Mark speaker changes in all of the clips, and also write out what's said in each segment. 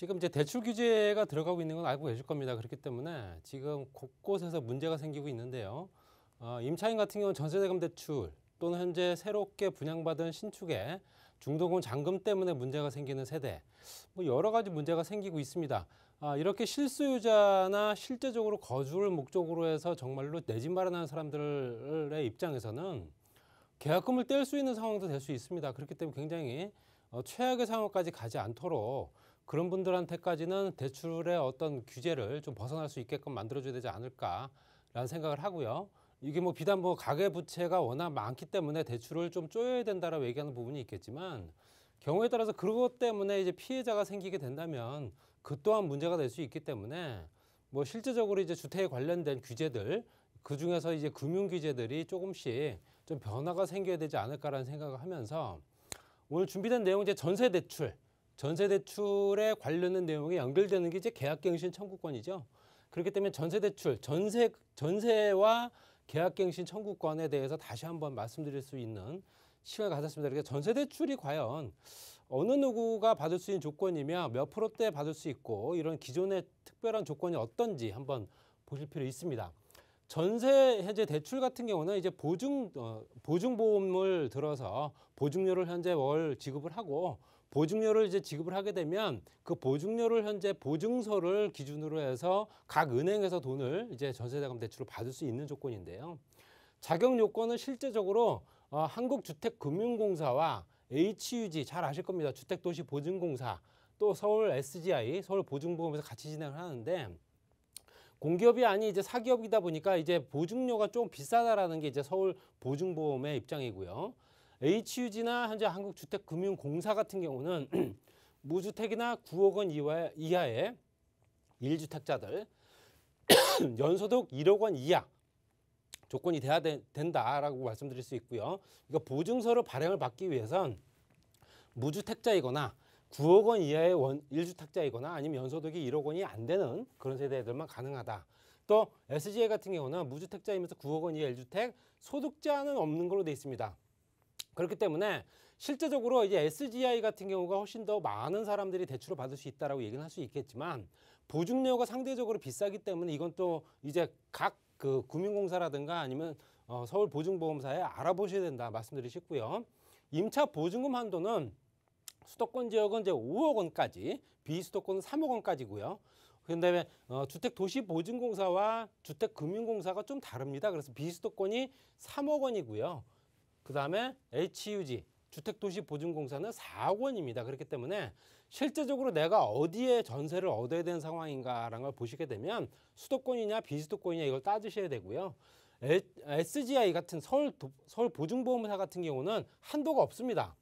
Speaker 1: 지금 이제 대출 규제가 들어가고 있는 건 알고 계실 겁니다. 그렇기 때문에 지금 곳곳에서 문제가 생기고 있는데요. 어, 임차인 같은 경우는 전세대금 대출 또는 현재 새롭게 분양받은 신축에 중도금 잔금 때문에 문제가 생기는 세대 뭐 여러 가지 문제가 생기고 있습니다. 아, 이렇게 실수요자나 실제적으로 거주를 목적으로 해서 정말로 내 집 마련하는 사람들의 입장에서는 계약금을 뗄 수 있는 상황도 될 수 있습니다. 그렇기 때문에 굉장히 어, 최악의 상황까지 가지 않도록 그런 분들한테까지는 대출의 어떤 규제를 좀 벗어날 수 있게끔 만들어줘야 되지 않을까라는 생각을 하고요. 이게 뭐 비단 뭐 가계 부채가 워낙 많기 때문에 대출을 좀 쪼여야 된다라고 얘기하는 부분이 있겠지만 경우에 따라서 그것 때문에 이제 피해자가 생기게 된다면 그 또한 문제가 될 수 있기 때문에 뭐 실제적으로 이제 주택에 관련된 규제들 그 중에서 이제 금융 규제들이 조금씩 좀 변화가 생겨야 되지 않을까라는 생각을 하면서 오늘 준비된 내용 이제 전세 대출 전세 대출에 관련된 내용이 연결되는 게 이제 계약갱신 청구권이죠. 그렇기 때문에 전세 대출, 전세 전세와 계약갱신 청구권에 대해서 다시 한번 말씀드릴 수 있는 시간을 가졌습니다. 그러니까 전세 대출이 과연 어느 누구가 받을 수 있는 조건이며 몇 프로대 받을 수 있고 이런 기존의 특별한 조건이 어떤지 한번 보실 필요 있습니다. 전세 현재 대출 같은 경우는 이제 보증 어, 보증보험을 들어서 보증료를 현재 월 지급을 하고 보증료를 이제 지급을 하게 되면 그 보증료를 현재 보증서를 기준으로 해서 각 은행에서 돈을 이제 전세자금 대출을 받을 수 있는 조건인데요. 자격 요건은 실제적으로 어, 한국주택금융공사와 HUG 잘 아실 겁니다. 주택도시보증공사 또 서울 SGI 서울보증보험에서 같이 진행을 하는데 공기업이 아닌 이제 사기업이다 보니까 이제 보증료가 좀 비싸다라는 게 이제 서울 보증보험의 입장이고요. HUG나 현재 한국주택금융공사 같은 경우는 무주택이나 9억 원 이하, 의 1주택자들 연소득 1억 원 이하 조건이 돼야 되, 된다라고 말씀드릴 수 있고요. 그러니까 보증서를 발행을 받기 위해선 무주택자이거나 9억 원 이하의 원, 1주택자이거나 아니면 연소득이 1억 원이 안 되는 그런 세대들만 가능하다. 또 SGA 같은 경우는 무주택자이면서 9억 원 이하 의 1주택, 소득자는 없는 걸로 돼 있습니다. 그렇기 때문에 실제적으로 이제 SGI 같은 경우가 훨씬 더 많은 사람들이 대출을 받을 수 있다라고 얘기는 할 수 있겠지만 보증료가 상대적으로 비싸기 때문에 이건 또 이제 각그 금융공사라든가 아니면 어 서울 보증보험사에 알아보셔야 된다 말씀드리고 싶고요. 임차 보증금 한도는 수도권 지역은 이제 5억 원까지, 비수도권은 3억 원까지고요. 그다음에 어, 주택도시보증공사와 주택금융공사가 좀 다릅니다. 그래서 비수도권이 3억 원이고요. 그 다음에 HUG 주택도시보증공사는 4억 원입니다. 그렇기 때문에 실제적으로 내가 어디에 전세를 얻어야 되는 상황인가라는 걸 보시게 되면 수도권이냐 비수도권이냐 이걸 따지셔야 되고요. SGI 같은 서울, 서울 보증보험사 같은 경우는 한도가 없습니다.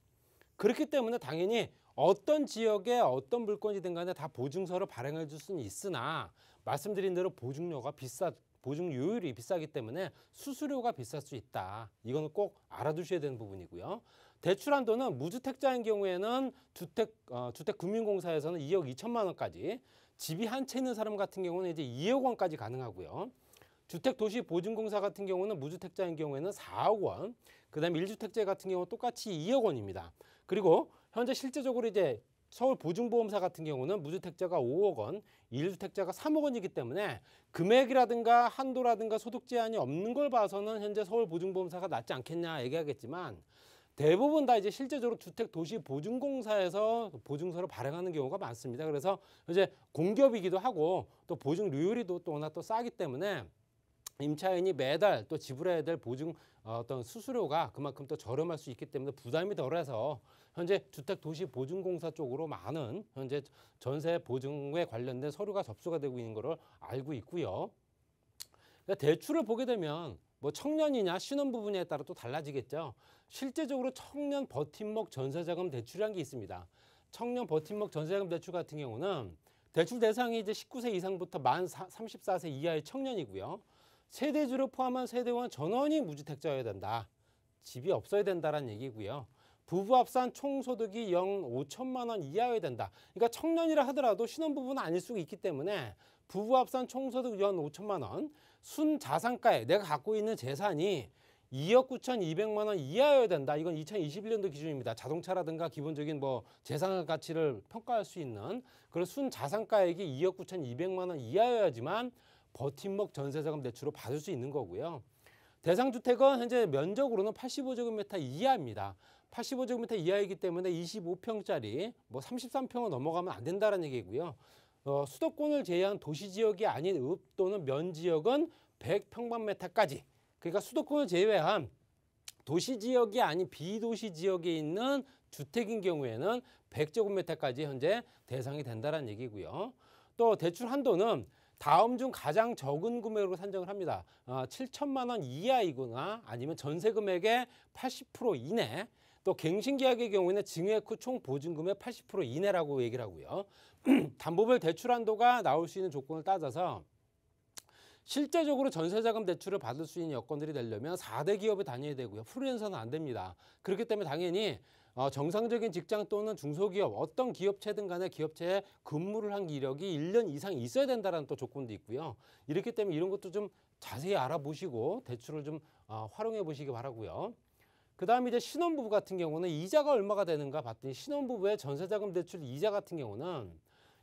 Speaker 1: 그렇기 때문에 당연히 어떤 지역에 어떤 물건이든 간에 다 보증서를 발행해 줄 수는 있으나 말씀드린 대로 보증료가 비싸 보증료율이 비싸기 때문에 수수료가 비쌀 수 있다. 이거는 꼭 알아두셔야 되는 부분이고요. 대출 한도는 무주택자인 경우에는 주택 어, 주택금융공사에서는 2억 2천만 원까지 집이 한 채 있는 사람 같은 경우는 이제 2억 원까지 가능하고요. 주택도시보증공사 같은 경우는 무주택자인 경우에는 4억 원, 그다음에 1주택자 같은 경우 똑같이 2억 원입니다. 그리고 현재 실제적으로 이제 서울 보증보험사 같은 경우는 무주택자가 5억 원, 1주택자가 3억 원이기 때문에 금액이라든가 한도라든가 소득 제한이 없는 걸 봐서는 현재 서울 보증보험사가 낫지 않겠냐 얘기하겠지만 대부분 다 이제 실제적으로 주택도시보증공사에서 보증서를 발행하는 경우가 많습니다. 그래서 이제 공기업이기도 하고 또 보증료율이 또 워낙 또 싸기 때문에 임차인이 매달 또 지불해야 될 보증 어, 어떤 수수료가 그만큼 또 저렴할 수 있기 때문에 부담이 덜해서 현재 주택도시보증공사 쪽으로 많은 현재 전세 보증에 관련된 서류가 접수가 되고 있는 거를 알고 있고요. 그러니까 대출을 보게 되면 뭐 청년이냐 신혼부부냐에 따라 또 달라지겠죠. 실제적으로 청년 버팀목 전세자금 대출이라는 게 있습니다. 청년 버팀목 전세자금 대출 같은 경우는 대출 대상이 이제 19세 이상부터 만 34세 이하의 청년이고요. 세대주를 포함한 세대원 전원이 무주택자여야 된다. 집이 없어야 된다라는 얘기고요. 부부 합산 총소득이 영 5천만 원 이하여야 된다. 그러니까 청년이라 하더라도 신혼부부는 아닐 수 있기 때문에 부부 합산 총소득 영 5천만 원, 순 자산가에 내가 갖고 있는 재산이 2억 9,200만 원 이하여야 된다. 이건 2021년도 기준입니다. 자동차라든가 기본적인 뭐 재산 가치를 평가할 수 있는 그런 순 자산가액이 2억 9,200만 원 이하여야지만 버팀목 전세자금 대출을 받을 수 있는 거고요. 대상 주택은 현재 면적으로는 85제곱미터 이하입니다. 85제곱미터 이하이기 때문에 25평짜리 뭐 33평을 넘어가면 안 된다는 얘기고요. 어, 수도권을 제외한 도시지역이 아닌 읍 또는 면지역은 100평방미터까지 그러니까 수도권을 제외한 도시지역이 아닌 비도시지역에 있는 주택인 경우에는 100제곱미터까지 현재 대상이 된다는 얘기고요. 또 대출 한도는 다음 중 가장 적은 금액으로 산정을 합니다. 7천만 어, 원 이하이거나 아니면 전세 금액의 80% 이내 또 갱신계약의 경우에는 증액 후 총 보증금의 80% 이내라고 얘기를 하고요. 담보별 대출 한도가 나올 수 있는 조건을 따져서 실제적으로 전세자금 대출을 받을 수 있는 여건들이 되려면 4대 기업에 다녀야 되고요. 프리랜서는 안 됩니다. 그렇기 때문에 당연히 어, 정상적인 직장 또는 중소기업 어떤 기업체든 간에 기업체에 근무를 한기력이일년 이상 있어야 된다라는 또 조건도 있고요. 이렇기 때문에 이런 것도 좀 자세히 알아보시고 대출을 좀 어, 활용해 보시기 바라고요. 그다음에 이제 신혼부부 같은 경우는 이자가 얼마가 되는가 봤더니 신혼부부의 전세자금 대출 이자 같은 경우는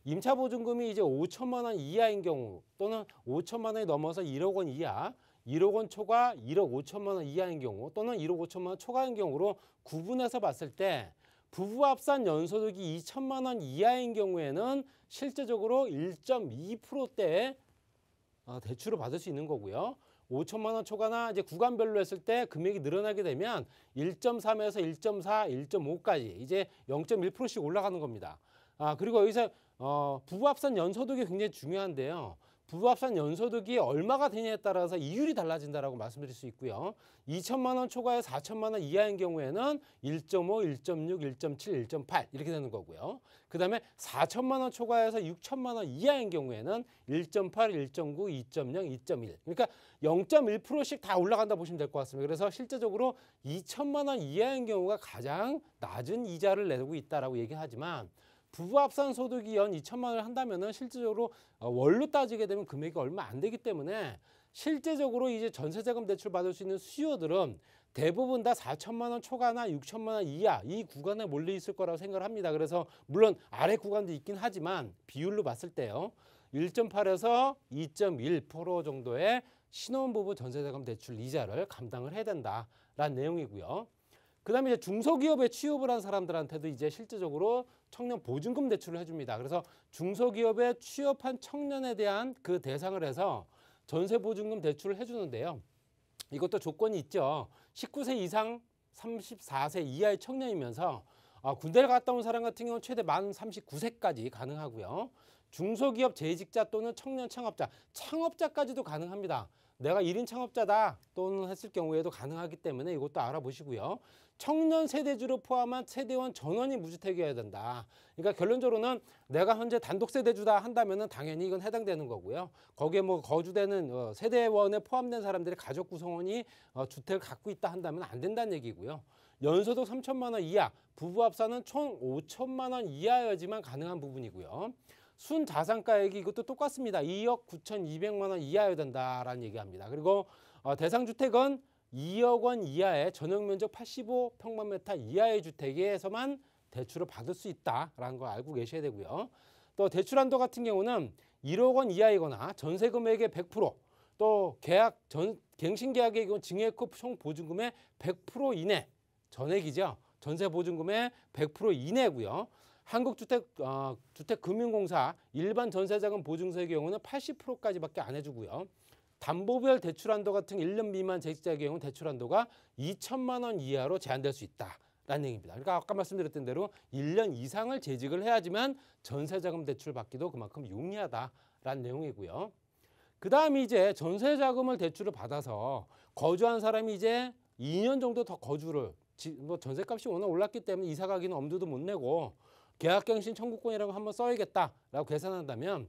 Speaker 1: 임차보증금이 이제 5천만 원 이하인 경우 또는 5천만 원이 넘어서 1억 원 이하 1억 원 초과 1억 5천만 원 이하인 경우 또는 1억 5천만 원 초과인 경우로 구분해서 봤을 때 부부합산 연소득이 2천만 원 이하인 경우에는 실제적으로 1.2%대의 어, 대출을 받을 수 있는 거고요. 5천만 원 초과나 이제 구간별로 했을 때 금액이 늘어나게 되면 1.3에서 1.4, 1.5까지 이제 0.1%씩 올라가는 겁니다. 아 그리고 여기서 어, 부부합산 연소득이 굉장히 중요한데요. 부합산 연소득이 얼마가 되냐에 따라서 이율이 달라진다라고 말씀드릴 수 있고요. 2천만 원 초과에 4천만 원 이하인 경우에는 1.5, 1.6, 1.7, 1.8 이렇게 되는 거고요. 그다음에 4천만 원 초과해서 6천만 원 이하인 경우에는 1.8, 1.9, 2.0, 2.1. 그러니까 0.1%씩 다 올라간다 보시면 될 것 같습니다. 그래서 실제적으로 2천만 원 이하인 경우가 가장 낮은 이자를 내고 있다라고 얘기하지만 부합산 부 소득이 연 2천만 원을 한다면은 실질적으로 월로 어, 따지게 되면 금액이 얼마 안 되기 때문에 실제적으로 이제 전세자금 대출 받을 수 있는 수요들은 대부분 다 4천만 원 초과나 6천만 원 이하 이 구간에 몰려 있을 거라고 생각을 합니다. 그래서 물론 아래 구간도 있긴 하지만 비율로 봤을 때요. 1.8에서 2.1% 정도의 신혼부부 전세자금 대출 이자를 감당을 해야 된다라는 내용이고요. 그다음에 이제 중소기업에 취업을 한 사람들한테도 이제 실제적으로 청년 보증금 대출을 해줍니다. 그래서 중소기업에 취업한 청년에 대한 그 대상을 해서 전세 보증금 대출을 해주는데요. 이것도 조건이 있죠. 19세 이상 34세 이하의 청년이면서 어, 군대를 갔다 온 사람 같은 경우는 최대 만 39세까지 가능하고요. 중소기업 재직자 또는 청년 창업자, 창업자까지도 가능합니다. 내가 일인 창업자다 또는 했을 경우에도 가능하기 때문에 이것도 알아보시고요. 청년 세대주를 포함한 세대원 전원이 무주택이어야 된다. 그러니까 결론적으로는 내가 현재 단독 세대주다 한다면은 당연히 이건 해당되는 거고요. 거기에 뭐 거주되는 어, 세대원에 포함된 사람들의 가족 구성원이 어, 주택을 갖고 있다 한다면 안 된다는 얘기고요. 연소득 3천만 원 이하, 부부 합산은 총 5천만 원 이하여야지만 가능한 부분이고요. 순 자산가액이 이것도 똑같습니다. 2억 9,200만 원 이하여야 된다라는 얘기합니다. 그리고 어, 대상 주택은 2억 원 이하의 전용 면적 85평방미터 이하의 주택에서만 대출을 받을 수 있다라는 걸 알고 계셔야 되고요. 또 대출 한도 같은 경우는 1억 원 이하이거나 전세 금액의 100%또 계약 전 갱신 계약의 경우 증액급 총 보증금의 100% 이내 전액이죠. 전세 보증금의 100% 이내고요. 한국주택 어, 주택금융공사 일반 전세자금 보증서의 경우는 80%까지밖에 안 해주고요. 담보별 대출한도 같은 1년 미만 재직자의 경우 대출한도가 2천만 원 이하로 제한될 수 있다. 라는 얘기입니다. 그러니까 아까 말씀드렸던 대로 1년 이상을 재직을 해야지만 전세자금 대출 받기도 그만큼 용이하다라는 내용이고요. 그 다음에 이제 전세 자금을 대출을 받아서 거주한 사람이 이제 2년 정도 더 거주를 뭐 전세값이 워낙 올랐기 때문에 이사 가기는 엄두도 못 내고 계약갱신 청구권이라고 한번 써야겠다라고 계산한다면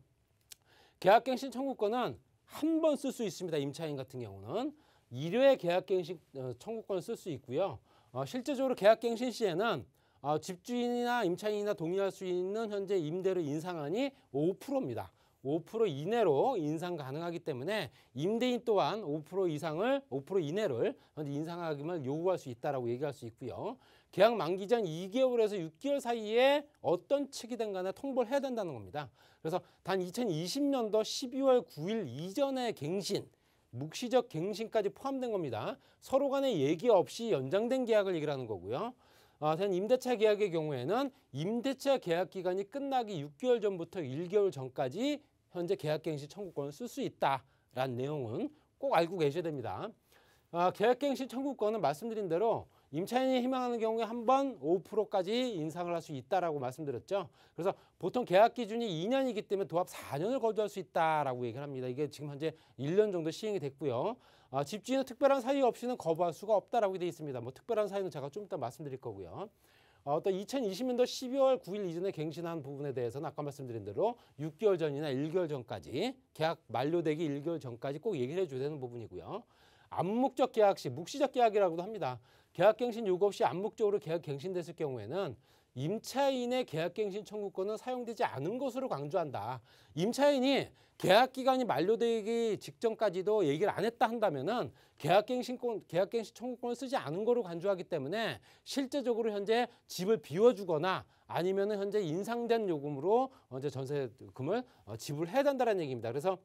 Speaker 1: 계약갱신 청구권은 한 번 쓸 수 있습니다. 임차인 같은 경우는 일회 계약갱신 어, 청구권을 쓸 수 있고요. 어, 실제적으로 계약갱신 시에는 어, 집주인이나 임차인이나 동의할 수 있는 현재 임대료 인상안이 5%입니다. 5% 이내로 인상 가능하기 때문에 임대인 또한 5% 이상을 5% 이내를 인상하기만 요구할 수 있다라고 얘기할 수 있고요. 계약 만기 전 2개월에서 6개월 사이에 어떤 측이든 간에 통보를 해야 된다는 겁니다. 그래서 단 2020년도 12월 9일 이전에 갱신 묵시적 갱신까지 포함된 겁니다. 서로 간의 얘기 없이 연장된 계약을 얘기를 하는 거고요. 아, 단 임대차 계약의 경우에는 임대차 계약 기간이 끝나기 6개월 전부터 1개월 전까지 현재 계약갱신 청구권을 쓸 수 있다라는 내용은 꼭 알고 계셔야 됩니다. 아, 계약갱신 청구권은 말씀드린 대로 임차인이 희망하는 경우에 한 번 5%까지 인상을 할 수 있다라고 말씀드렸죠. 그래서 보통 계약 기준이 2년이기 때문에 도합 4년을 거주할 수 있다라고 얘기를 합니다. 이게 지금 현재 1년 정도 시행이 됐고요. 아, 집주인은 특별한 사유 없이는 거부할 수가 없다라고 되어 있습니다. 뭐 특별한 사유는 제가 좀 이따 말씀드릴 거고요. 어떤 2020년도 12월 9일 이전에 갱신한 부분에 대해서는 아까 말씀드린 대로 6개월 전이나 1개월 전까지 계약 만료되기 1개월 전까지 꼭 얘기를 해줘야 되는 부분이고요. 암묵적 계약 시 묵시적 계약이라고도 합니다. 계약 갱신 요구 없이 암묵적으로 계약 갱신됐을 경우에는 임차인의 계약갱신 청구권은 사용되지 않은 것으로 강조한다. 임차인이 계약기간이 만료되기 직전까지도 얘기를 안 했다 한다면은 계약갱신권, 계약갱신 청구권을 쓰지 않은 거로 간주하기 때문에 실제적으로 현재 집을 비워주거나 아니면은 현재 인상된 요금으로 이제 전세금을 어, 지불해야 된다는 얘기입니다. 그래서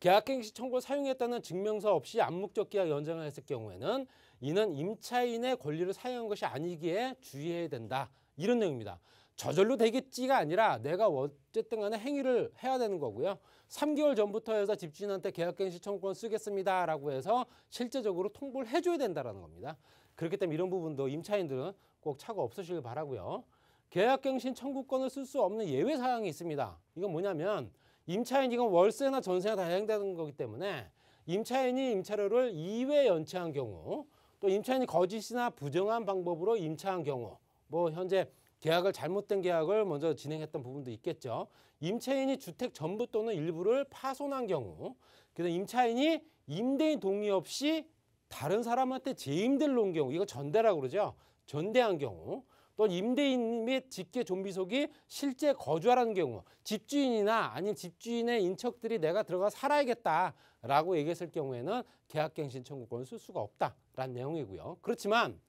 Speaker 1: 계약갱신 청구를 사용했다는 증명서 없이 암묵적 계약 연장을 했을 경우에는 이는 임차인의 권리를 사용한 것이 아니기에 주의해야 된다. 이런 내용입니다. 저절로 되겠지가 아니라 내가 어쨌든 간에 행위를 해야 되는 거고요. 3개월 전부터 해서 집주인한테 계약갱 신청구권 쓰겠습니다라고 해서 실제적으로 통보를 해줘야 된다는 겁니다. 그렇기 때문에 이런 부분도 임차인들은 꼭차고 없으시길 바라고요. 계약갱신 청구권을 쓸 수 없는 예외 사항이 있습니다. 이건 뭐냐면 임차인 이건 월세나 전세나 다 해당되는 거기 때문에 임차인이 임차료를 2회 연체한 경우 또 임차인이 거짓이나 부정한 방법으로 임차한 경우 뭐 현재 계약을 잘못된 계약을 먼저 진행했던 부분도 있겠죠. 임차인이 주택 전부 또는 일부를 파손한 경우 그래서 임차인이 임대인 동의 없이 다른 사람한테 재임대를 놓은 경우 이거 전대라고 그러죠. 전대한 경우 또 임대인 및 직계 좀비속이 실제 거주하라는 경우 집주인이나 아닌 집주인의 인척들이 내가 들어가 살아야겠다라고 얘기했을 경우에는 계약갱신 청구권을 쓸 수가 없다라는 내용이고요. 그렇지만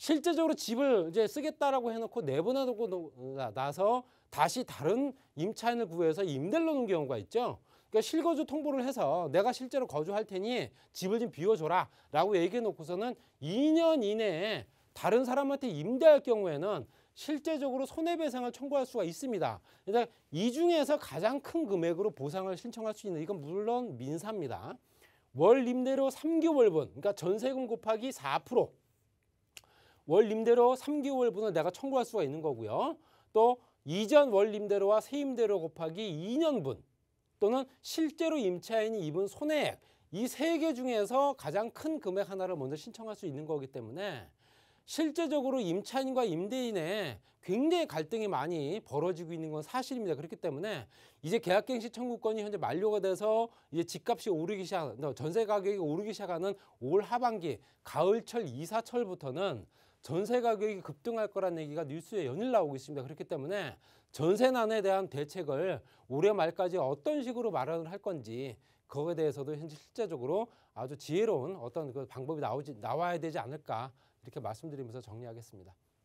Speaker 1: 실제적으로 집을 이제 쓰겠다라고 해놓고 내보내고 놓 나서 다시 다른 임차인을 구해서 임대를 놓는 경우가 있죠. 그러니까 실거주 통보를 해서 내가 실제로 거주할 테니 집을 좀 비워줘라 라고 얘기해 놓고서는 2년 이내에 다른 사람한테 임대할 경우에는 실제적으로 손해배상을 청구할 수가 있습니다. 그러니까 이 중에서 가장 큰 금액으로 보상을 신청할 수 있는 이건 물론 민사입니다. 월 임대료 3개월분 그러니까 전세금 곱하기 4% 월임대로 3개월분을 내가 청구할 수가 있는 거고요. 또 이전 월임대로와 세임대로 곱하기 2년분 또는 실제로 임차인이 입은 손해액 이세 개 중에서 가장 큰 금액 하나를 먼저 신청할 수 있는 거기 때문에 실제적으로 임차인과 임대인의 굉장히 갈등이 많이 벌어지고 있는 건 사실입니다. 그렇기 때문에 이제 계약갱신 청구권이 현재 만료가 돼서 이제 집값이 오르기 시작, 전세 가격이 오르기 시작하는 올 하반기 가을철 이사철부터는 전세 가격이 급등할 거란 얘기가 뉴스에 연일 나오고 있습니다. 그렇기 때문에 전세난에 대한 대책을 올해 말까지 어떤 식으로 마련을 할 건지 그거에 대해서도 현재 실제적으로 아주 지혜로운 어떤 그 방법이 나오지 나와야 되지 않을까 이렇게 말씀드리면서 정리하겠습니다.